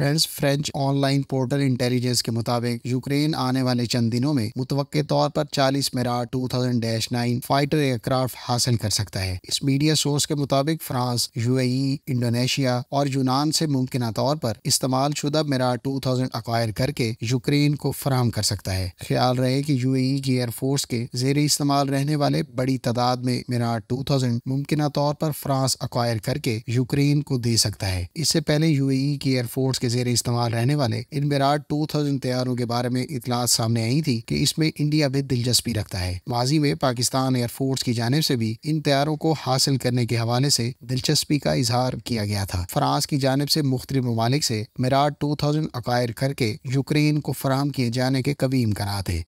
friends French online portal intelligence के मुताबिक Ukraine आने वाले चंद दिनों में मुतवके तौर पर 40 मेरा 2000-9 फाइटर एयरक्राफ्ट हासिल कर सकता है इस मीडिया सोर्स के मुताबिक फ्रांस यूएई, इंडोनेशिया e, और यूनान से मुमकिन तौर पर इस्तेमाल शुदा मेरा 2000 अक्वायर करके यूक्रेन को फराम कर सकता है ख्याल रहे कि यूएई e की एयरफोर्स के जेर इस्तेमाल रहने वाले बड़ी तादाद में मेरा थाउजेंड मुमकिन तौर पर फ्रांस अक्वायर करके यूक्रेन को दे सकता है इससे पहले यूएई e की एयरफोर्स के जेर इस्तेमाल रहने वाले इन मेराड टू थाउजेंड तैयारों के बारे में इतलात सामने आई थी कि इसमें इंडिया भी दिलचस्पी रखता है माजी में पाकिस्तान एयरफोर्स की जानब से भी इन तैयारों को हासिल करने के हवाले से दिलचस्पी का इजहार किया गया था फ्रांस की जानब से मुख्त ममालिक से टू थाउजेंड अकायर करके यूक्रेन को फराम किए जाने के कभी इम्कान थे